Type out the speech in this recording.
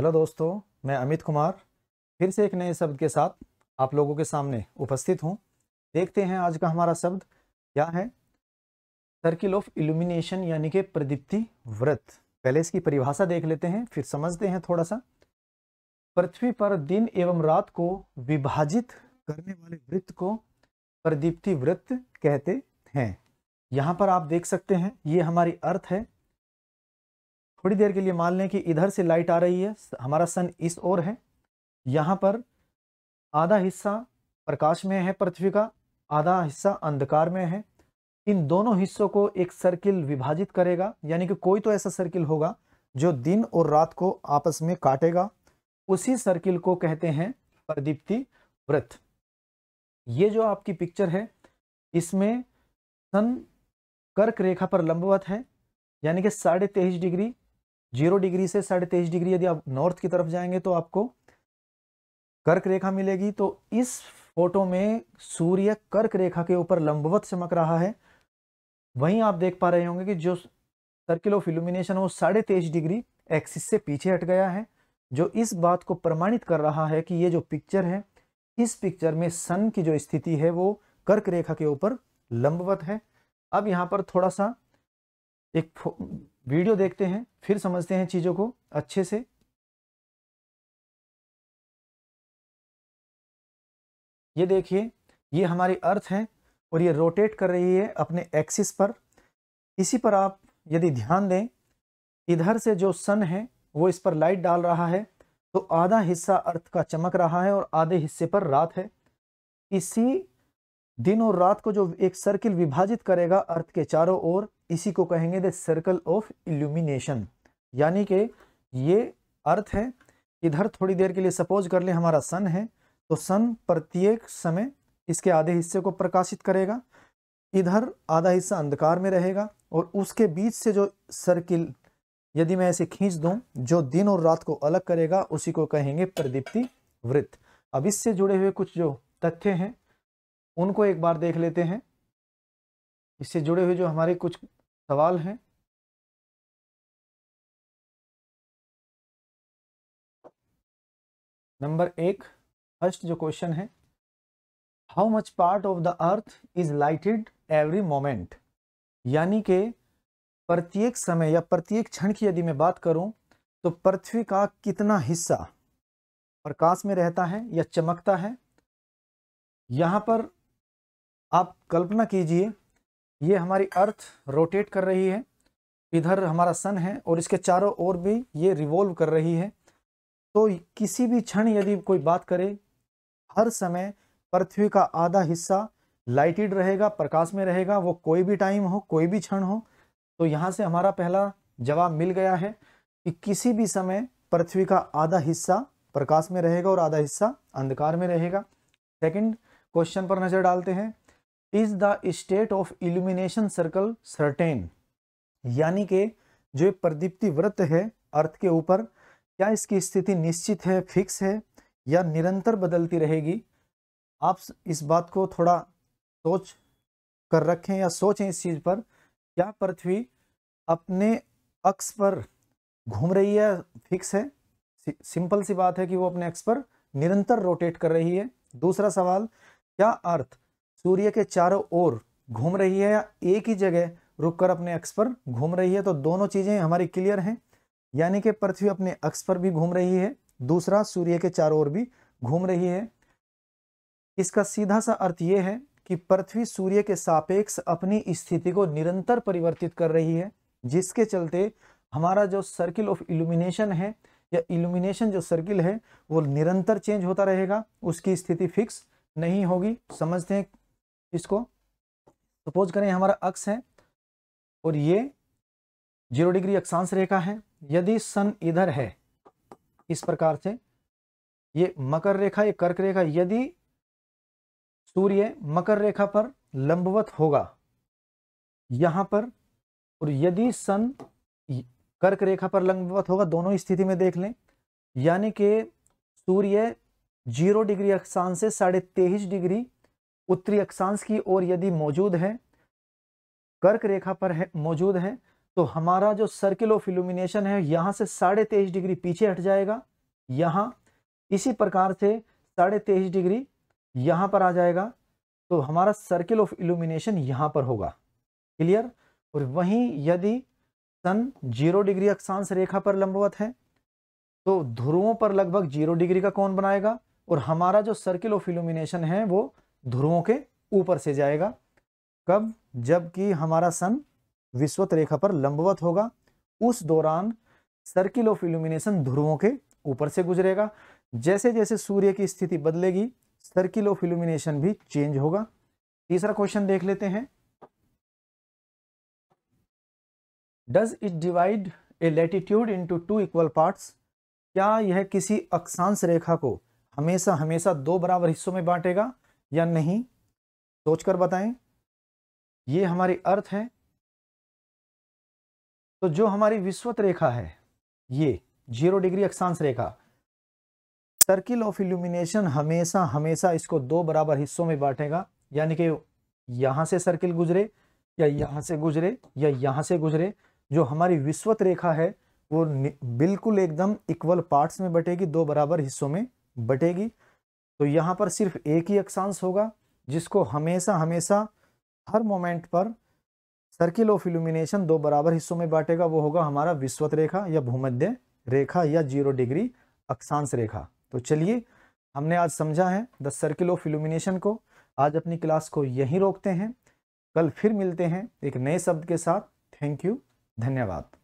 hello दोस्तों मैं अमित कुमार फिर से एक नए शब्द के साथ आप लोगों के सामने उपस्थित हूँ देखते हैं आज का हमारा शब्द क्या है सर्किल ऑफ इल्यूमिनेशन यानी कि प्रदीप्ति व्रत पहले इसकी परिभाषा देख लेते हैं फिर समझते हैं थोड़ा सा पृथ्वी पर दिन एवं रात को विभाजित करने वाले वृत्त को प्रदीप्ति व्रत कहते हैं यहाँ पर आप देख सकते हैं ये हमारी अर्थ है थोड़ी देर के लिए मान लें कि इधर से लाइट आ रही है हमारा सन इस ओर है यहाँ पर आधा हिस्सा प्रकाश में है पृथ्वी का आधा हिस्सा अंधकार में है इन दोनों हिस्सों को एक सर्किल विभाजित करेगा यानी कि कोई तो ऐसा सर्किल होगा जो दिन और रात को आपस में काटेगा उसी सर्किल को कहते हैं प्रदीप्ति व्रत ये जो आपकी पिक्चर है इसमें सन कर्क रेखा पर लंबवत है यानी कि साढ़े तेईस डिग्री जीरो डिग्री से साढ़े तेईस डिग्री यदि आप नॉर्थ की तरफ जाएंगे तो आपको कर्क रेखा मिलेगी तो इस फोटो में सूर्य कर्क रेखा के ऊपर लंबवत चमक रहा है वहीं आप देख पा रहे होंगे कि जो सर्किल ऑफ इल्यूमिनेशन वो साढ़े तेईस डिग्री एक्सिस से पीछे हट गया है जो इस बात को प्रमाणित कर रहा है कि ये जो पिक्चर है इस पिक्चर में सन की जो स्थिति है वो कर्क रेखा के ऊपर लंबवत है अब यहाँ पर थोड़ा सा एक वीडियो देखते हैं फिर समझते हैं चीज़ों को अच्छे से ये देखिए ये हमारी अर्थ है और ये रोटेट कर रही है अपने एक्सिस पर इसी पर आप यदि ध्यान दें इधर से जो सन है वो इस पर लाइट डाल रहा है तो आधा हिस्सा अर्थ का चमक रहा है और आधे हिस्से पर रात है इसी दिन और रात को जो एक सर्किल विभाजित करेगा अर्थ के चारों ओर इसी को कहेंगे द सर्कल ऑफ इल्यूमिनेशन यानी कि ये अर्थ है इधर थोड़ी देर के लिए सपोज कर ले हमारा सन है तो सन प्रत्येक समय इसके आधे हिस्से को प्रकाशित करेगा इधर आधा हिस्सा अंधकार में रहेगा और उसके बीच से जो सर्किल यदि मैं ऐसे खींच दूं जो दिन और रात को अलग करेगा उसी को कहेंगे प्रदीप्ति वृत्त अब इससे जुड़े हुए कुछ जो तथ्य हैं उनको एक बार देख लेते हैं इससे जुड़े हुए जो हमारे कुछ सवाल हैं नंबर एक फर्स्ट जो क्वेश्चन है how much part of the earth is lighted every moment यानी कि प्रत्येक समय या प्रत्येक क्षण की यदि मैं बात करूं तो पृथ्वी का कितना हिस्सा प्रकाश में रहता है या चमकता है यहां पर आप कल्पना कीजिए ये हमारी अर्थ रोटेट कर रही है इधर हमारा सन है और इसके चारों ओर भी ये रिवॉल्व कर रही है तो किसी भी क्षण यदि कोई बात करे हर समय पृथ्वी का आधा हिस्सा लाइटेड रहेगा प्रकाश में रहेगा वो कोई भी टाइम हो कोई भी क्षण हो तो यहाँ से हमारा पहला जवाब मिल गया है कि किसी भी समय पृथ्वी का आधा हिस्सा प्रकाश में रहेगा और आधा हिस्सा अंधकार में रहेगा सेकंड क्वेश्चन पर नज़र डालते हैं is the state of illumination circle certain यानी के जो प्रदीप्ति व्रत है अर्थ के ऊपर क्या इसकी स्थिति निश्चित है फिक्स है या निरंतर बदलती रहेगी आप इस बात को थोड़ा सोच कर रखें या सोचें इस चीज़ पर क्या पृथ्वी अपने अक्स पर घूम रही है फिक्स है सिंपल सी बात है कि वो अपने अक्स पर निरंतर रोटेट कर रही है दूसरा सवाल क्या अर्थ सूर्य के चारों ओर घूम रही है या एक ही जगह रुककर अपने अक्ष पर घूम रही है तो दोनों चीज़ें हमारी क्लियर हैं यानी कि पृथ्वी अपने अक्ष पर भी घूम रही है दूसरा सूर्य के चारों ओर भी घूम रही है इसका सीधा सा अर्थ ये है कि पृथ्वी सूर्य के सापेक्ष अपनी स्थिति को निरंतर परिवर्तित कर रही है जिसके चलते हमारा जो सर्किल ऑफ इल्यूमिनेशन है या इल्यूमिनेशन जो सर्किल है वो निरंतर चेंज होता रहेगा उसकी स्थिति फिक्स नहीं होगी समझते हैं इसको सपोज करें हमारा अक्ष है और ये जीरो डिग्री अक्षांश रेखा है यदि सन इधर है इस प्रकार से ये मकर रेखा ये कर्क रेखा यदि सूर्य मकर रेखा पर लंबवत होगा यहां पर और यदि सन कर्क रेखा पर लंबवत होगा दोनों स्थिति में देख लें यानी कि सूर्य जीरो डिग्री अक्षांश से साढ़े तेईस डिग्री उत्तरी अक्षांश की ओर यदि मौजूद है कर्क रेखा पर है मौजूद है तो हमारा जो सर्किल ऑफ इल्यूमिनेशन है यहाँ से साढ़े तेईस डिग्री पीछे हट जाएगा यहाँ इसी प्रकार से साढ़े तेईस डिग्री यहाँ पर आ जाएगा तो हमारा सर्किल ऑफ इल्यूमिनेशन यहाँ पर होगा क्लियर और वहीं यदि सन जीरो डिग्री अक्षांश रेखा पर लंबवत है तो ध्रुवों पर लगभग जीरो डिग्री का कोण बनाएगा और हमारा जो सर्किल ऑफ इल्यूमिनेशन है वो ध्रुवों के ऊपर से जाएगा कब जबकि हमारा सन विश्वत रेखा पर लंबवत होगा उस दौरान सर्किल ऑफ इल्यूमिनेशन ध्रुवों के ऊपर से गुजरेगा जैसे जैसे सूर्य की स्थिति बदलेगी सर्किल ऑफ इल्यूमिनेशन भी चेंज होगा तीसरा क्वेश्चन देख लेते हैं does it divide a latitude into two equal parts क्या यह किसी अक्षांश रेखा को हमेशा हमेशा दो बराबर हिस्सों में बांटेगा या नहीं सोचकर बताएं ये हमारी अर्थ है तो जो हमारी विश्वत रेखा है ये जीरो डिग्री अक्षांश रेखा सर्किल ऑफ इल्यूमिनेशन हमेशा हमेशा इसको दो बराबर हिस्सों में बांटेगा यानी कि यहां से सर्किल गुजरे या यहां से गुजरे या यहां से गुजरे जो हमारी विश्वत रेखा है वो बिल्कुल एकदम इक्वल पार्ट्स में बटेगी दो बराबर हिस्सों में बटेगी तो यहाँ पर सिर्फ एक ही अक्षांश होगा जिसको हमेशा हमेशा हर मोमेंट पर सर्किल ऑफ इल्यूमिनेशन दो बराबर हिस्सों में बांटेगा वो होगा हमारा विश्वत रेखा या भूमध्य रेखा या जीरो डिग्री अक्षांश रेखा तो चलिए हमने आज समझा है द सर्किल ऑफ इल्यूमिनेशन को आज अपनी क्लास को यहीं रोकते हैं कल फिर मिलते हैं एक नए शब्द के साथ थैंक यू धन्यवाद